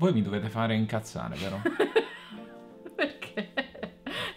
Voi mi dovete fare incazzare, però. Perché?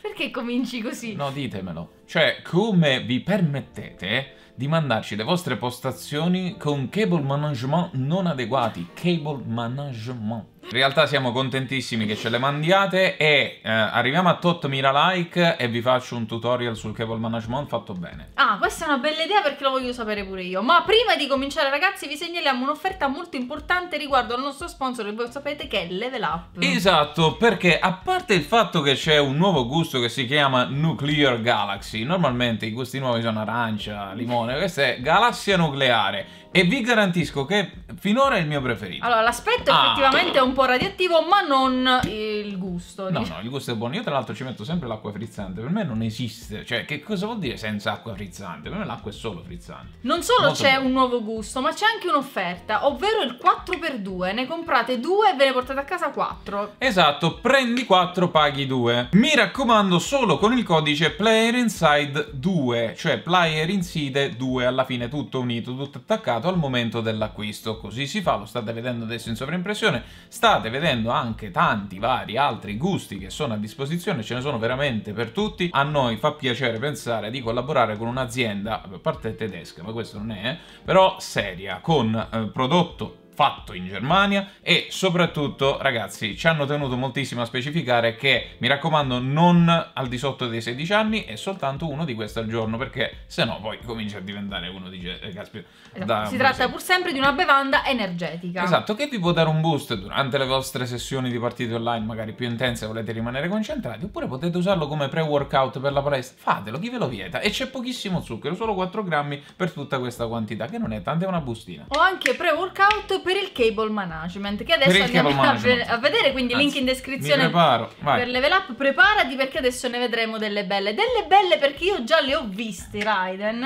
Perché cominci così? No, ditemelo. Cioè, come vi permettete di mandarci le vostre postazioni con cable management non adeguati? Cable management. In realtà siamo contentissimi che ce le mandiate e eh, arriviamo a tot mila like e vi faccio un tutorial sul cable management fatto bene. Ah, questa è una bella idea perché lo voglio sapere pure io. Ma prima di cominciare ragazzi vi segnaliamo un'offerta molto importante riguardo al nostro sponsor che voi sapete che è Level Up. Esatto, perché a parte il fatto che c'è un nuovo gusto che si chiama Nuclear Galaxy, normalmente i gusti nuovi sono arancia, limone, questa è galassia nucleare e vi garantisco che Finora è il mio preferito. Allora, l'aspetto ah. effettivamente è un po' radioattivo, ma non il gusto. No, diciamo. no, il gusto è buono. Io tra l'altro ci metto sempre l'acqua frizzante. Per me non esiste. Cioè, che cosa vuol dire senza acqua frizzante? Per me l'acqua è solo frizzante. Non solo c'è un nuovo gusto, ma c'è anche un'offerta, ovvero il 4x2. Ne comprate due e ve ne portate a casa 4. Esatto, prendi 4, paghi 2. Mi raccomando, solo con il codice Player Inside 2, cioè Player Inside 2 alla fine tutto unito, tutto attaccato al momento dell'acquisto, così così si fa, lo state vedendo adesso in sovraimpressione, state vedendo anche tanti vari altri gusti che sono a disposizione, ce ne sono veramente per tutti, a noi fa piacere pensare di collaborare con un'azienda, a parte tedesca, ma questo non è, eh, però seria, con eh, prodotto fatto in Germania e soprattutto ragazzi ci hanno tenuto moltissimo a specificare che mi raccomando non al di sotto dei 16 anni e soltanto uno di questo al giorno perché se no poi comincia a diventare uno di eh, caspita, esatto, si tratta pur sempre di una bevanda energetica esatto che vi può dare un boost durante le vostre sessioni di partite online magari più intense volete rimanere concentrati oppure potete usarlo come pre-workout per la palestra fatelo chi ve lo vieta e c'è pochissimo zucchero solo 4 grammi per tutta questa quantità che non è tanto è una bustina o anche pre-workout per il cable management, che adesso andiamo a, a, vedere, quindi Anzi, link in descrizione per level up, preparati perché adesso ne vedremo delle belle, delle belle perché io già le ho viste Raiden.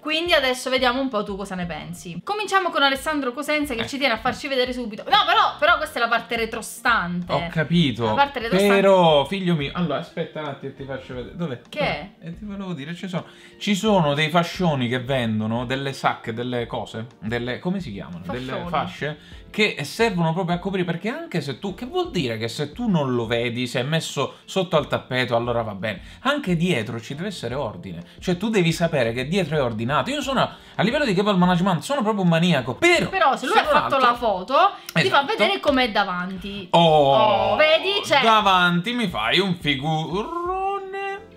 Quindi adesso vediamo un po' tu cosa ne pensi. Cominciamo con Alessandro Cosenza che eh. ci tiene a farci vedere subito. No, però, però questa è la parte retrostante. Ho capito. La parte retrostante. Però, figlio mio, allora aspetta un attimo ti faccio vedere. Dov'è? Che? Dov'è? E eh, eh, ti volevo dire, ci sono. Ci sono dei fascioni che vendono delle sacche, delle cose, delle. come si chiamano? Fascioni. Delle fasce che servono proprio a coprire perché anche se tu che vuol dire che se tu non lo vedi se è messo sotto al tappeto allora va bene anche dietro ci deve essere ordine cioè tu devi sapere che dietro è ordine ordinato. Io sono a livello di cable management, sono proprio un maniaco. Però, Però se lui se ha fatto altro... la foto, esatto. ti fa esatto. vedere com'è davanti. Oh, oh vedi? Cioè... Davanti mi fai un figuro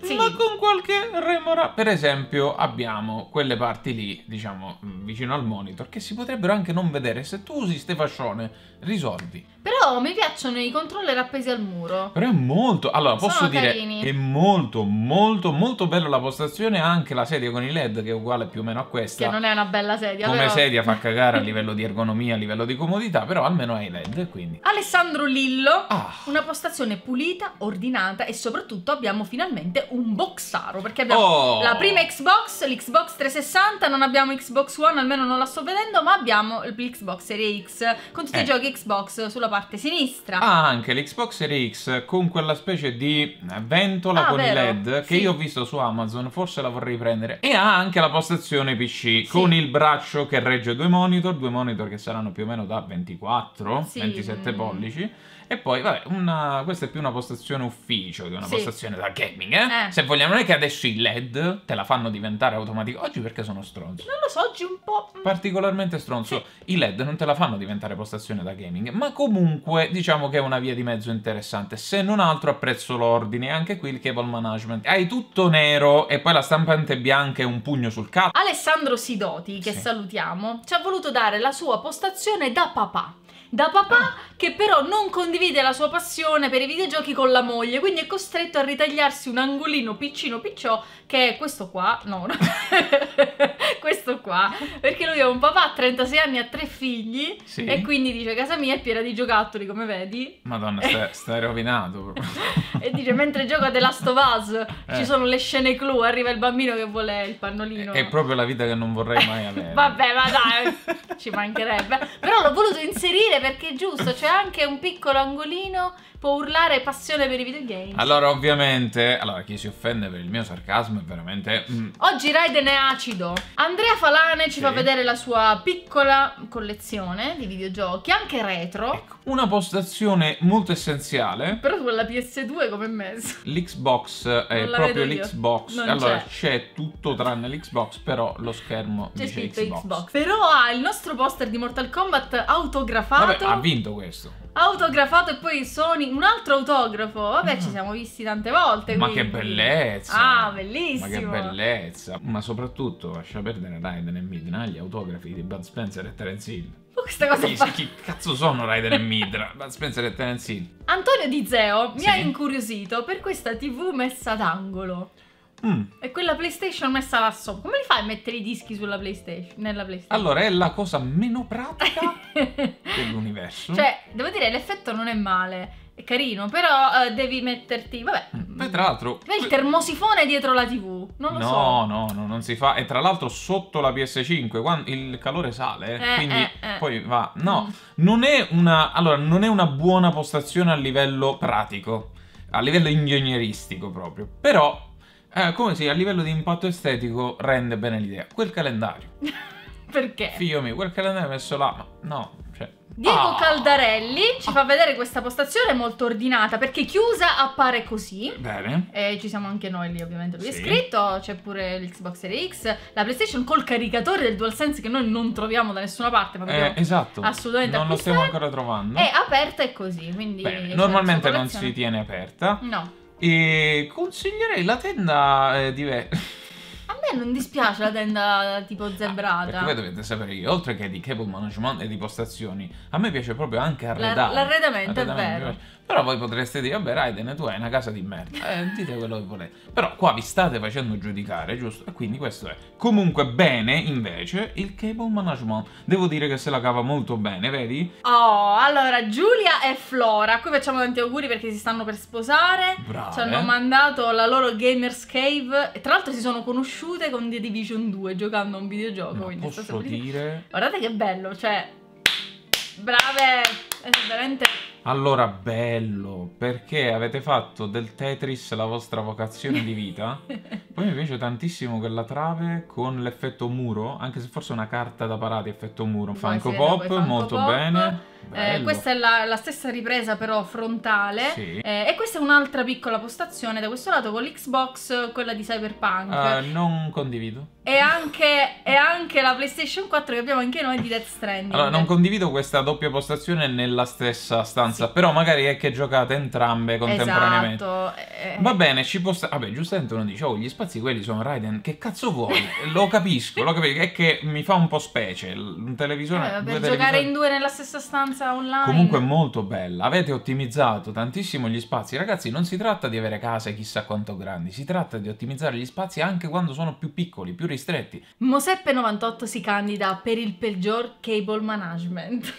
sì. ma con qualche remora. Per esempio, abbiamo quelle parti lì, diciamo, vicino al monitor, che si potrebbero anche non vedere. Se tu usi ste fascione, risolvi. Però mi piacciono i controller appesi al muro. Però è molto... Allora, Sono posso carini. dire, è molto, molto, molto bella la postazione. Anche la sedia con i LED, che è uguale più o meno a questa. Che non è una bella sedia, Come però... sedia fa cagare a livello di ergonomia, a livello di comodità, però almeno hai i LED, quindi... Alessandro Lillo, ah. una postazione pulita, ordinata e soprattutto abbiamo finalmente un boxaro, perché abbiamo oh. la prima Xbox, l'Xbox 360, non abbiamo Xbox One, almeno non la sto vedendo, ma abbiamo l'Xbox Series X con tutti eh. i giochi Xbox sulla parte sinistra. Ah, anche l'Xbox Series X con quella specie di ventola ah, con vero? i LED che sì. io ho visto su Amazon, forse la vorrei prendere. E ha anche la postazione PC sì. con il braccio che regge due monitor, due monitor che saranno più o meno da 24, sì. 27 pollici e poi, vabbè, una... questa è più una postazione ufficio che una sì. postazione da gaming, eh? eh? Se vogliamo, non è che adesso i LED te la fanno diventare automatico. Oggi perché sono stronzo? Non lo so, oggi un po'... Mm. Particolarmente stronzo. Sì. I LED non te la fanno diventare postazione da gaming, ma comunque diciamo che è una via di mezzo interessante. Se non altro apprezzo l'ordine, anche qui il cable management. Hai tutto nero e poi la stampante bianca e un pugno sul capo. Alessandro Sidoti, che sì. salutiamo, ci ha voluto dare la sua postazione da papà da papà che però non condivide la sua passione per i videogiochi con la moglie, quindi è costretto a ritagliarsi un angolino piccino picciò che è questo qua, no, no. questo qua, perché lui è un papà a 36 anni, ha tre figli sì. e quindi dice casa mia è piena di giocattoli come vedi. Madonna, stai, stai rovinato. e dice mentre gioca The Last of Us eh. ci sono le scene clou, arriva il bambino che vuole il pannolino. È, è proprio la vita che non vorrei mai avere. Vabbè, ma dai, ci mancherebbe. Però l'ho voluto inserire perché è giusto, c'è anche un piccolo angolino può urlare passione per i videogame. Allora, ovviamente, allora chi si offende per il mio sarcasmo è veramente... Mm. Oggi Raiden è acido. Andrea Falane ci sì. fa vedere la sua piccola collezione di videogiochi, anche retro. Ecco, una postazione molto essenziale. Però sulla PS2 come è messa? L'Xbox è proprio l'Xbox. Allora c'è tutto tranne l'Xbox, però lo schermo c'è dice Xbox. Xbox. Però ha il nostro poster di Mortal Kombat autografato. Vabbè, ha vinto questo. Autografato e poi Sony un altro autografo, vabbè, ci mm. siamo visti tante volte. Ma che bellezza! Ah, bellissimo! Ma che bellezza! Ma soprattutto, lascia perdere Raiden e Midna, eh, gli autografi di Bud Spencer e Terence Hill. Ma questa cosa Dici, fa... chi cazzo sono Raiden e Midra? Bud Spencer e Terence Hill. Antonio Di Zeo mi sì. ha incuriosito per questa TV messa d'angolo. Mm. E quella PlayStation messa là sopra. Come li fai a mettere i dischi sulla PlayStation? Nella PlayStation? Allora, è la cosa meno pratica dell'universo. Cioè, devo dire, l'effetto non è male è carino, però eh, devi metterti, vabbè. Poi eh, tra mm. l'altro... Beh, il termosifone dietro la TV, non lo no, so. No, no, non si fa. E tra l'altro sotto la PS5, quando il calore sale, eh, quindi eh, eh, poi va... No, mm. non è una... Allora, non è una buona postazione a livello pratico, a livello ingegneristico proprio, però... Eh, come se a livello di impatto estetico rende bene l'idea. Quel calendario. Perché? Figlio mio, quel calendario messo là, ma no, Diego ah. Caldarelli ci ah. fa vedere questa postazione molto ordinata perché chiusa appare così. Bene. E ci siamo anche noi lì, ovviamente. Lui sì. è scritto, c'è pure l'Xbox Series X, la PlayStation col caricatore del DualSense che noi non troviamo da nessuna parte. Ma eh, esatto. Assolutamente. Non lo stiamo ancora trovando. È aperta e così. Quindi Bene, esatto, normalmente non si tiene aperta. No. E consiglierei la tenda eh, di. me non dispiace la tenda tipo ah, zebrata. Ah, come dovete sapere io, oltre che di cable management e di postazioni, a me piace proprio anche arredare. L'arredamento, è vero. Però voi potreste dire, vabbè Raiden, tu hai una casa di merda, eh, dite quello che volete. Però qua vi state facendo giudicare, giusto? E quindi questo è. Comunque bene, invece, il cable management. Devo dire che se la cava molto bene, vedi? Oh, allora, Giulia e Flora, a cui facciamo tanti auguri perché si stanno per sposare. Brave. Ci hanno eh. mandato la loro Gamers Cave. Tra l'altro si sono conosciuti battute con The Division 2 giocando a un videogioco. No, posso dire... Guardate che bello, cioè... Brave! È veramente... Allora, bello, perché avete fatto del Tetris la vostra vocazione di vita. Poi mi piace tantissimo quella trave con l'effetto muro, anche se forse è una carta da parati effetto muro. Funko Pop, molto pop. bene. Eh, questa è la, la, stessa ripresa però frontale sì. eh, e questa è un'altra piccola postazione da questo lato con l'Xbox, quella di Cyberpunk. Uh, non condivido. E anche, e anche, la PlayStation 4 che abbiamo anche noi di Death Stranding. Allora, non condivido questa doppia postazione nella stessa stanza, sì. però magari è che giocate entrambe contemporaneamente. Esatto. Eh... eh. Va bene, ci può stare. Vabbè, giustamente uno dice, oh, gli spazi quelli sono Raiden, che cazzo vuoi? lo capisco, lo capisco, è che mi fa un po' specie. Un televisore... Eh, per giocare televisori... in due nella stessa stanza presenza online. Comunque molto bella. Avete ottimizzato tantissimo gli spazi. Ragazzi, non si tratta di avere case chissà quanto grandi, si tratta di ottimizzare gli spazi anche quando sono più piccoli, più ristretti. Moseppe98 si candida per il peggior cable management.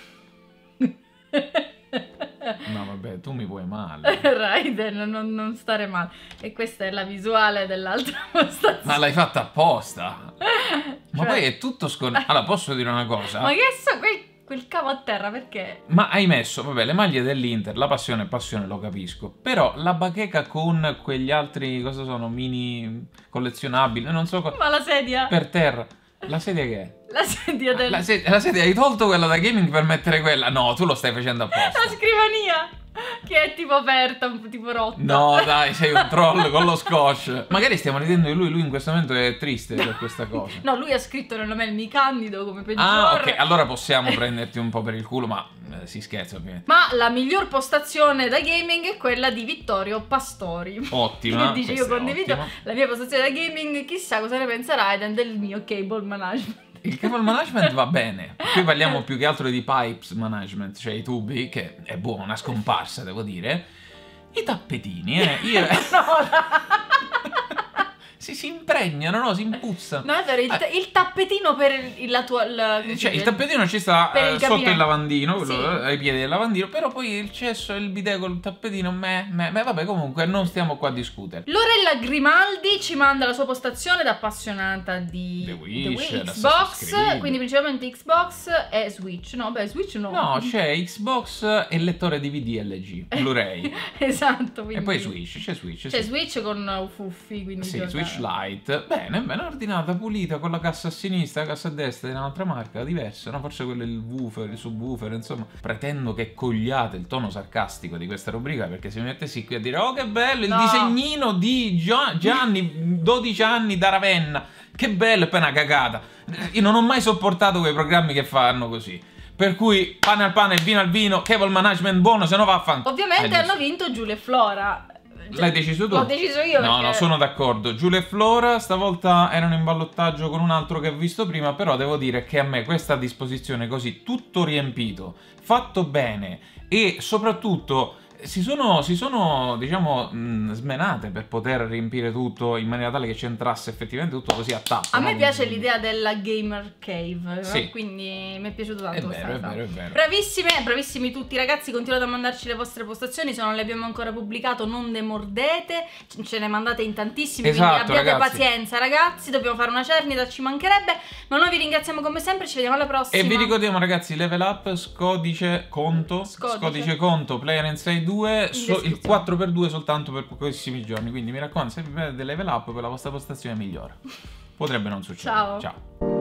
No, vabbè, tu mi vuoi male. Raiden, non, non, stare male. E questa è la visuale dell'altra postazione. Ma l'hai fatta apposta? Ma cioè poi è tutto sconnesso. Allora, posso dire una cosa? Ma che quel cavo a terra perché... Ma hai messo, vabbè, le maglie dell'Inter, la passione, passione, lo capisco. Però la bacheca con quegli altri, cosa sono, mini collezionabili, non so... Co- Ma la sedia! Per terra. La sedia che è? La sedia ah, del... La, sed- la sedia, hai tolto quella da gaming per mettere quella? No, tu lo stai facendo apposta. La scrivania! che è tipo aperta, tipo rotta. No, dai, sei un troll con lo scotch. Magari stiamo ridendo di lui, lui in questo momento è triste per questa cosa. No, lui ha scritto nella mail mi candido come peggiore. Ah, ok, allora possiamo prenderti un po' per il culo, ma eh, si scherza ovviamente. Ma la miglior postazione da gaming è quella di Vittorio Pastori. Ottima. Che dice io condivido ottima. la mia postazione da gaming, chissà cosa ne penserai del mio cable management il cable management va bene. Qui parliamo più che altro di pipes management, cioè i tubi, che è buona scomparsa, devo dire. I tappetini, eh. Io... no, no si, si impregnano, no? Si eh, impuzzano. No, è vero, il, ah. il tappetino per il, la tua... La, cioè, il tappetino ci sta il eh, sotto il lavandino, quello, sì. ai piedi del lavandino, però poi il cesso e il bidè col tappetino, me, meh, meh, vabbè, comunque non stiamo qua a discutere. Lorella Grimaldi ci manda la sua postazione da appassionata di The Wish, The Wii, Xbox, quindi principalmente Xbox e Switch. No, beh, Switch no. No, c'è Xbox e lettore DVD LG, Blu-ray. esatto, quindi... E poi Switch, c'è Switch. C'è sì. Switch con Fuffi, quindi... Sì, Switch Flashlight. Bene, ben ordinata, pulita, con la cassa a sinistra, la cassa a destra di un'altra marca, diversa, no? Forse quello è il woofer, il subwoofer, insomma. Pretendo che cogliate il tono sarcastico di questa rubrica, perché se mi mettessi qui a dire, oh che bello, no. il disegnino di Gianni, 12 anni da Ravenna, che bello, è poi cagata. Io non ho mai sopportato quei programmi che fanno così. Per cui pane al pane, vino al vino, cable management buono, se no va a vaffanculo. Ovviamente eh, hanno vinto Giulia e Flora. Cioè, L'hai deciso tu? L'ho deciso io. No, perché... no, sono d'accordo. Giulia e Flora stavolta erano in ballottaggio con un altro che ho visto prima, però devo dire che a me questa disposizione così tutto riempito, fatto bene e soprattutto si sono, si sono diciamo, mh, mm, smenate per poter riempire tutto in maniera tale che c'entrasse effettivamente tutto così a tappo. A me piace l'idea della gamer cave, eh, sì. quindi mi è piaciuto tanto. È vero, è vero, è vero. Bravissime, bravissimi tutti ragazzi, continuate a mandarci le vostre postazioni, se non le abbiamo ancora pubblicate non ne mordete, ce ne mandate in tantissime, esatto, quindi abbiate ragazzi. pazienza ragazzi, dobbiamo fare una cernita, ci mancherebbe, ma noi vi ringraziamo come sempre, ci vediamo alla prossima. E vi ricordiamo ragazzi, level up, scodice conto, scodice, scodice conto, player inside 2 so, il 4x2 soltanto per pochissimi giorni. Quindi mi raccomando, se vi prendete level up, per la vostra postazione migliora. Potrebbe non succedere. Ciao. Ciao.